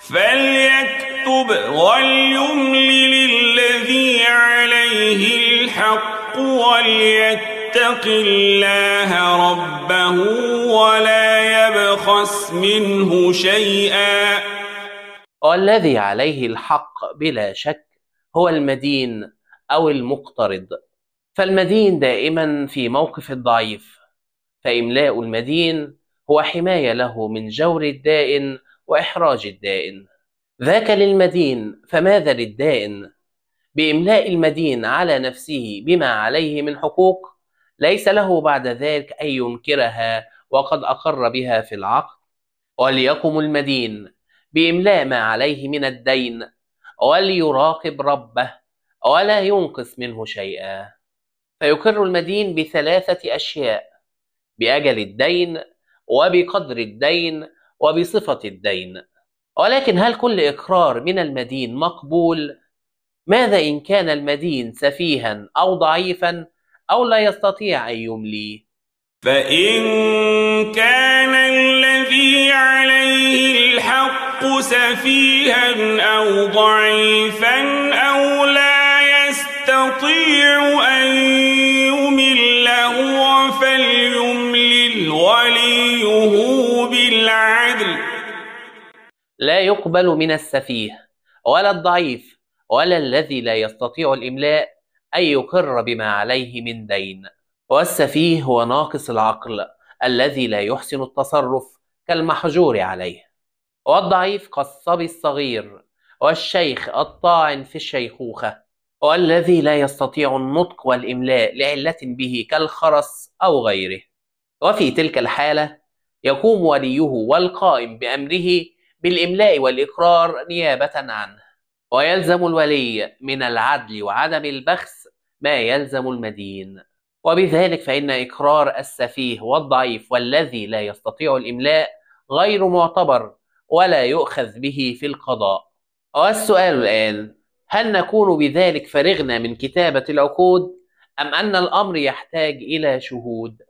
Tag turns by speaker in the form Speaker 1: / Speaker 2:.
Speaker 1: فليكتب وليملل الذي عليه الحق وليتق الله ربه ولا يبخس منه شيئا
Speaker 2: والذي عليه الحق بلا شك هو المدين أو المقترض فالمدين دائما في موقف الضعيف فإملاء المدين هو حماية له من جور الدائن وإحراج الدائن ذاك للمدين فماذا للدائن بإملاء المدين على نفسه بما عليه من حقوق ليس له بعد ذلك أن ينكرها وقد أقر بها في العقد وليقم المدين بإملاء ما عليه من الدين وليراقب ربه ولا ينقص منه شيئا فيقر المدين بثلاثة أشياء بأجل الدين وبقدر الدين وبصفة الدين ولكن هل كل إقرار من المدين مقبول؟ ماذا إن كان المدين سفيها أو ضعيفا أو لا يستطيع أن يملي؟
Speaker 1: فإن كان الذي عليه الحق سفيها أو ضعيفا أو لا يستطيع أن العدل
Speaker 2: لا يقبل من السفيه ولا الضعيف ولا الذي لا يستطيع الإملاء أن يقر بما عليه من دين والسفيه هو ناقص العقل الذي لا يحسن التصرف كالمحجور عليه والضعيف كالصبي الصغير والشيخ الطاعن في الشيخوخة والذي لا يستطيع النطق والإملاء لعلة به كالخرس أو غيره وفي تلك الحالة يقوم وليه والقائم بأمره بالإملاء والإقرار نيابة عنه ويلزم الولي من العدل وعدم البخس ما يلزم المدين وبذلك فإن إقرار السفيه والضعيف والذي لا يستطيع الإملاء غير معتبر ولا يؤخذ به في القضاء والسؤال الآن هل نكون بذلك فرغنا
Speaker 1: من كتابة العقود أم أن الأمر يحتاج إلى شهود؟